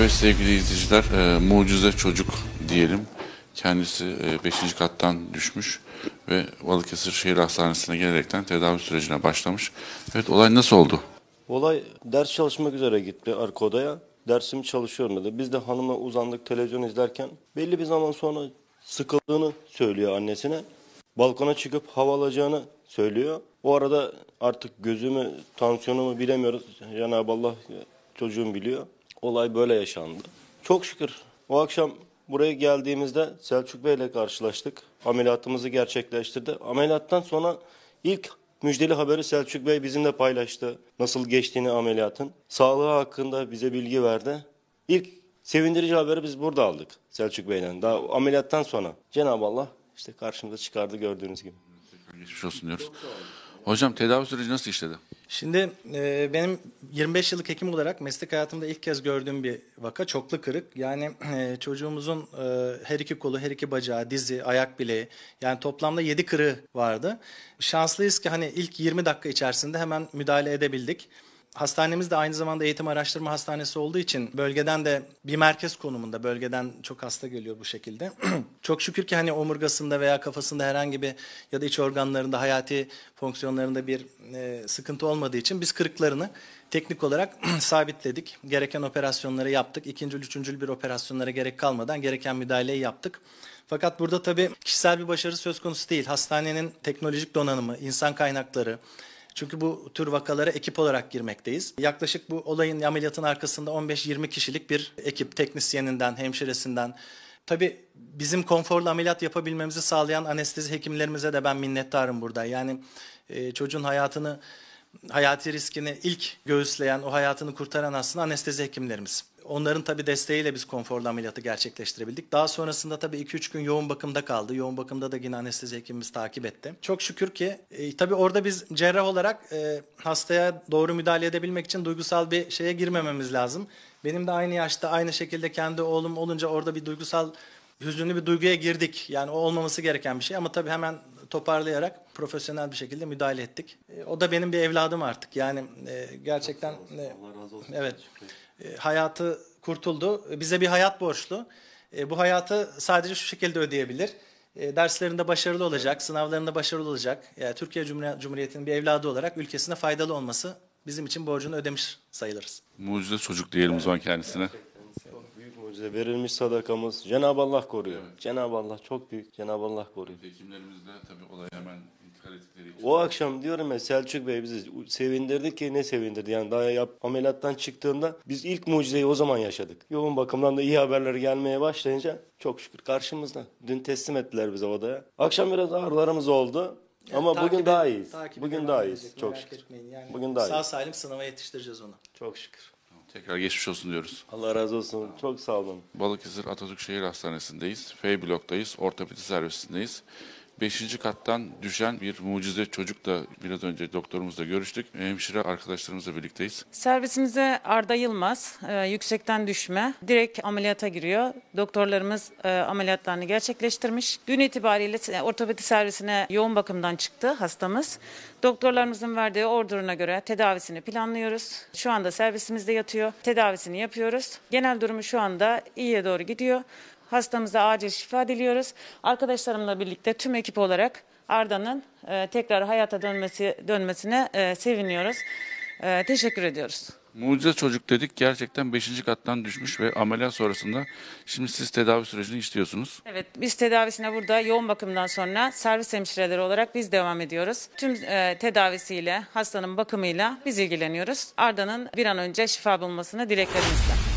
Evet sevgili izleyiciler, e, mucize çocuk diyelim. Kendisi 5. E, kattan düşmüş ve Balıkesir Şehir Hastanesi'ne gelerekten tedavi sürecine başlamış. Evet olay nasıl oldu? Olay ders çalışmak üzere gitti arka odaya. Dersimi çalışıyorum dedi. Biz de hanıma uzandık televizyon izlerken belli bir zaman sonra sıkıldığını söylüyor annesine. Balkona çıkıp hava alacağını söylüyor. O arada artık gözümü, tansiyonumu bilemiyoruz. Cenab-ı Allah e, çocuğum biliyor. Olay böyle yaşandı. Çok şükür o akşam buraya geldiğimizde Selçuk Bey ile karşılaştık. Ameliyatımızı gerçekleştirdi. Ameliyattan sonra ilk müjdeli haberi Selçuk Bey bizimle paylaştı. Nasıl geçtiğini ameliyatın. Sağlığı hakkında bize bilgi verdi. İlk sevindirici haberi biz burada aldık Selçuk Bey'den. Daha ameliyattan sonra Cenab-ı Allah işte karşımıza çıkardı gördüğünüz gibi. geçmiş olsun diyoruz. Hocam tedavi süreci nasıl işledi? Şimdi e, benim 25 yıllık hekim olarak meslek hayatımda ilk kez gördüğüm bir vaka çoklu kırık. Yani e, çocuğumuzun e, her iki kolu, her iki bacağı, dizi, ayak bileği yani toplamda 7 kırığı vardı. Şanslıyız ki hani ilk 20 dakika içerisinde hemen müdahale edebildik. Hastanemiz de aynı zamanda eğitim araştırma hastanesi olduğu için bölgeden de bir merkez konumunda bölgeden çok hasta geliyor bu şekilde. çok şükür ki hani omurgasında veya kafasında herhangi bir ya da iç organlarında hayati fonksiyonlarında bir e, sıkıntı olmadığı için biz kırıklarını teknik olarak sabitledik. Gereken operasyonları yaptık. İkincül, üçüncü bir operasyonlara gerek kalmadan gereken müdahaleyi yaptık. Fakat burada tabii kişisel bir başarı söz konusu değil. Hastanenin teknolojik donanımı, insan kaynakları, çünkü bu tür vakalara ekip olarak girmekteyiz. Yaklaşık bu olayın ameliyatın arkasında 15-20 kişilik bir ekip teknisyeninden, hemşiresinden, Tabii bizim konforlu ameliyat yapabilmemizi sağlayan anestezi hekimlerimize de ben minnettarım burada. Yani e, çocuğun hayatını hayati riskini ilk göğüsleyen, o hayatını kurtaran aslında anestezi hekimlerimiz. Onların tabii desteğiyle biz konforlu ameliyatı gerçekleştirebildik. Daha sonrasında tabii 2-3 gün yoğun bakımda kaldı. Yoğun bakımda da yine anestezi hekimimiz takip etti. Çok şükür ki e, tabii orada biz cerrah olarak e, hastaya doğru müdahale edebilmek için duygusal bir şeye girmememiz lazım. Benim de aynı yaşta aynı şekilde kendi oğlum olunca orada bir duygusal hüzünlü bir duyguya girdik. Yani o olmaması gereken bir şey ama tabii hemen toparlayarak profesyonel bir şekilde müdahale ettik. E, o da benim bir evladım artık. Yani e, gerçekten e, Allah razı olsun. evet hayatı kurtuldu. Bize bir hayat borçlu. bu hayatı sadece şu şekilde ödeyebilir. derslerinde başarılı olacak, sınavlarında başarılı olacak. Yani Türkiye Cumhuriyeti'nin bir evladı olarak ülkesine faydalı olması bizim için borcunu ödemiş sayılırız. Mucize çocuk diyelim evet. zaman kendisine. Gerçekten bize verilmiş sadakamız. Cenab-ı Allah koruyor. Evet. Cenab-ı Allah çok büyük. Cenab-ı Allah koruyor. Hekimlerimiz de tabii olaya hemen intikal ettikleri için. O akşam diyorum ya Selçuk Bey bizi sevindirdi ki ne sevindirdi. Yani daha yap, ameliyattan çıktığında biz ilk mucizeyi o zaman yaşadık. Yoğun bakımdan da iyi haberler gelmeye başlayınca çok şükür karşımızda. Dün teslim ettiler bize odaya. Akşam biraz ağrılarımız oldu. Yani Ama bugün daha iyiyiz. Bugün daha iyiyiz. Çok şükür. Yani bugün daha iyi. Sağ salim sınava yetiştireceğiz onu. Çok şükür. Tekrar geçmiş olsun diyoruz. Allah razı olsun. Çok sağ olun. Balıkesir Atatürk Şehir Hastanesi'ndeyiz. F bloktayız. Ortopedi servisindeyiz. Beşinci kattan düşen bir mucize çocuk da biraz önce doktorumuzla görüştük. Hemşire arkadaşlarımızla birlikteyiz. Servisimize Arda Yılmaz, e, yüksekten düşme. Direkt ameliyata giriyor. Doktorlarımız e, ameliyatlarını gerçekleştirmiş. Dün itibariyle ortopedi servisine yoğun bakımdan çıktı hastamız. Doktorlarımızın verdiği orduruna göre tedavisini planlıyoruz. Şu anda servisimizde yatıyor. Tedavisini yapıyoruz. Genel durumu şu anda iyiye doğru gidiyor. Hastamıza acil şifa diliyoruz. Arkadaşlarımla birlikte tüm ekip olarak Arda'nın e, tekrar hayata dönmesi dönmesine e, seviniyoruz. E, teşekkür ediyoruz. Mucize çocuk dedik gerçekten 5. kattan düşmüş ve ameliyat sonrasında şimdi siz tedavi sürecini işliyorsunuz. Evet biz tedavisine burada yoğun bakımdan sonra servis hemşireleri olarak biz devam ediyoruz. Tüm e, tedavisiyle hastanın bakımıyla biz ilgileniyoruz. Arda'nın bir an önce şifa bulmasını dileklerimizle.